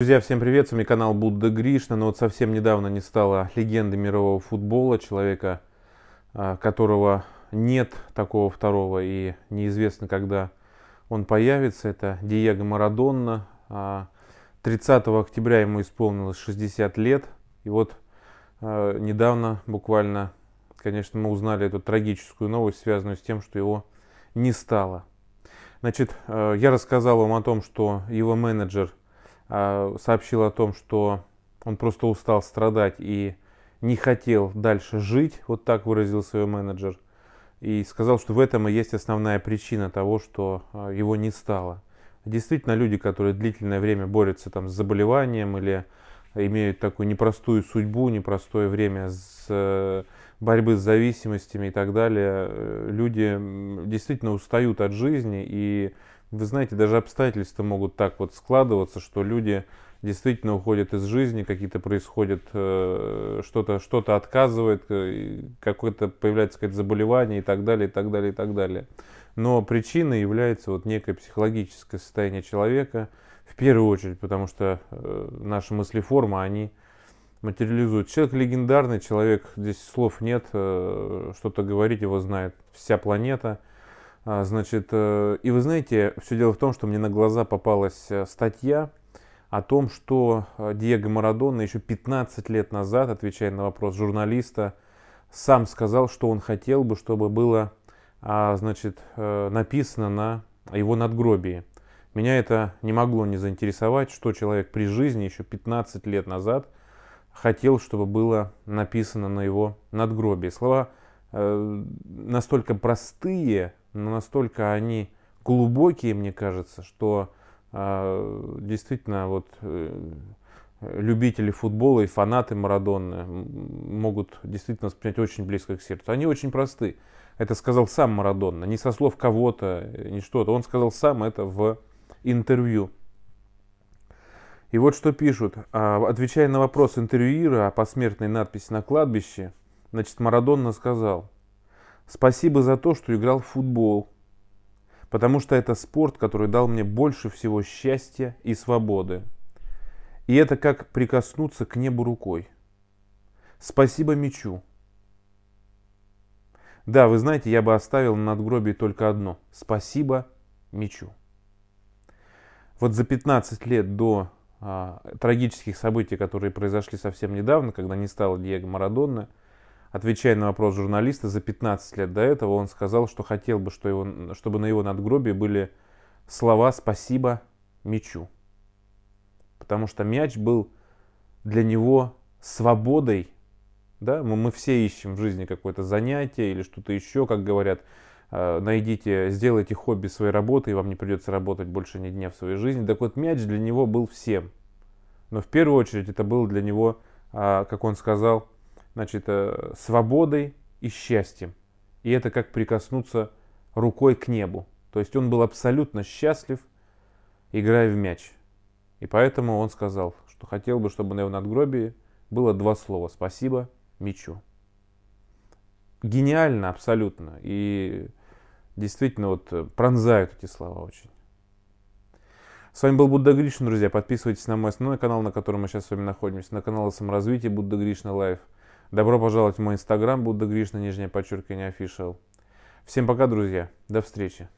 Друзья, всем привет, с вами канал Будда Гришна, но вот совсем недавно не стало легенды мирового футбола, человека, а, которого нет такого второго и неизвестно, когда он появится. Это Диего Марадонна. 30 а, октября ему исполнилось 60 лет. И вот а, недавно, буквально, конечно, мы узнали эту трагическую новость, связанную с тем, что его не стало. Значит, я рассказал вам о том, что его менеджер – а, сообщил о том, что он просто устал страдать и не хотел дальше жить, вот так выразил свой менеджер, и сказал, что в этом и есть основная причина того, что а, его не стало. Действительно, люди, которые длительное время борются там, с заболеванием или имеют такую непростую судьбу, непростое время с э, борьбы с зависимостями и так далее, э, люди действительно устают от жизни и вы знаете, даже обстоятельства могут так вот складываться, что люди действительно уходят из жизни, какие-то происходят, э, что-то что отказывает, э, какое-то появляется какое-то заболевание и так далее, и так далее, и так далее. Но причиной является вот некое психологическое состояние человека, в первую очередь, потому что э, наши мыслеформы, они материализуют. Человек легендарный, человек, здесь слов нет, что-то говорить его знает вся планета – а, значит, э, и вы знаете, все дело в том, что мне на глаза попалась э, статья о том, что э, Диего Марадона еще 15 лет назад, отвечая на вопрос журналиста, сам сказал, что он хотел бы, чтобы было а, значит, написано на его надгробии. Меня это не могло не заинтересовать, что человек при жизни еще 15 лет назад хотел, чтобы было написано на его надгробии. Слова настолько простые, но настолько они глубокие, мне кажется, что э, действительно вот э, любители футбола и фанаты Марадонны могут действительно воспринять очень близко к сердцу. Они очень просты. Это сказал сам Марадонна, не со слов кого-то, э, не что-то. Он сказал сам это в интервью. И вот что пишут. А, отвечая на вопрос интервьюера о посмертной надписи на кладбище, значит, Марадонна сказал – Спасибо за то, что играл в футбол, потому что это спорт, который дал мне больше всего счастья и свободы. И это как прикоснуться к небу рукой. Спасибо мечу. Да, вы знаете, я бы оставил на надгробии только одно. Спасибо мечу. Вот за 15 лет до а, трагических событий, которые произошли совсем недавно, когда не стало Диего Марадонна, Отвечая на вопрос журналиста, за 15 лет до этого он сказал, что хотел бы, что его, чтобы на его надгробии были слова «спасибо мячу». Потому что мяч был для него свободой. Да? Мы, мы все ищем в жизни какое-то занятие или что-то еще, как говорят, э, найдите, сделайте хобби своей работы, и вам не придется работать больше ни дня в своей жизни. Так вот, мяч для него был всем. Но в первую очередь это был для него, а, как он сказал, значит, э, свободой и счастьем. И это как прикоснуться рукой к небу. То есть он был абсолютно счастлив, играя в мяч. И поэтому он сказал, что хотел бы, чтобы на его надгробии было два слова «спасибо мячу». Гениально абсолютно. И действительно вот э, пронзают эти слова очень. С вами был Будда Гришин, друзья. Подписывайтесь на мой основной канал, на котором мы сейчас с вами находимся, на канал о саморазвитии Будда Гришна Лайф. Добро пожаловать в мой инстаграм, Будда Гришна, нижнее подчеркивание official. Всем пока, друзья. До встречи.